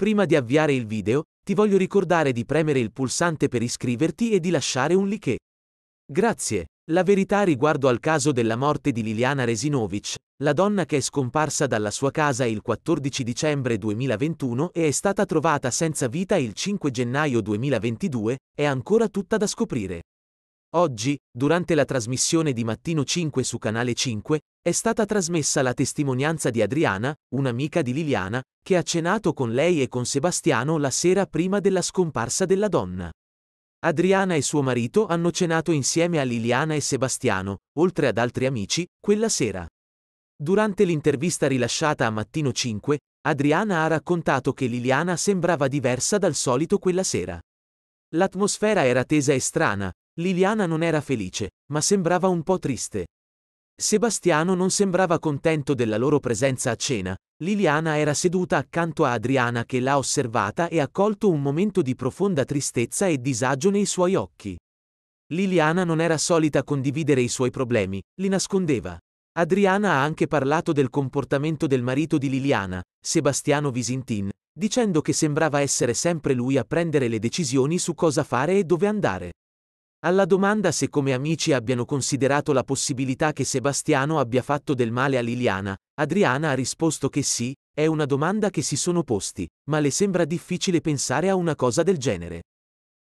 Prima di avviare il video, ti voglio ricordare di premere il pulsante per iscriverti e di lasciare un like. Grazie. La verità riguardo al caso della morte di Liliana Resinovic, la donna che è scomparsa dalla sua casa il 14 dicembre 2021 e è stata trovata senza vita il 5 gennaio 2022, è ancora tutta da scoprire. Oggi, durante la trasmissione di Mattino 5 su Canale 5, è stata trasmessa la testimonianza di Adriana, un'amica di Liliana, che ha cenato con lei e con Sebastiano la sera prima della scomparsa della donna. Adriana e suo marito hanno cenato insieme a Liliana e Sebastiano, oltre ad altri amici, quella sera. Durante l'intervista rilasciata a Mattino 5, Adriana ha raccontato che Liliana sembrava diversa dal solito quella sera. L'atmosfera era tesa e strana, Liliana non era felice, ma sembrava un po' triste. Sebastiano non sembrava contento della loro presenza a cena, Liliana era seduta accanto a Adriana che l'ha osservata e ha colto un momento di profonda tristezza e disagio nei suoi occhi. Liliana non era solita condividere i suoi problemi, li nascondeva. Adriana ha anche parlato del comportamento del marito di Liliana, Sebastiano Visintin, dicendo che sembrava essere sempre lui a prendere le decisioni su cosa fare e dove andare. Alla domanda se come amici abbiano considerato la possibilità che Sebastiano abbia fatto del male a Liliana, Adriana ha risposto che sì, è una domanda che si sono posti, ma le sembra difficile pensare a una cosa del genere.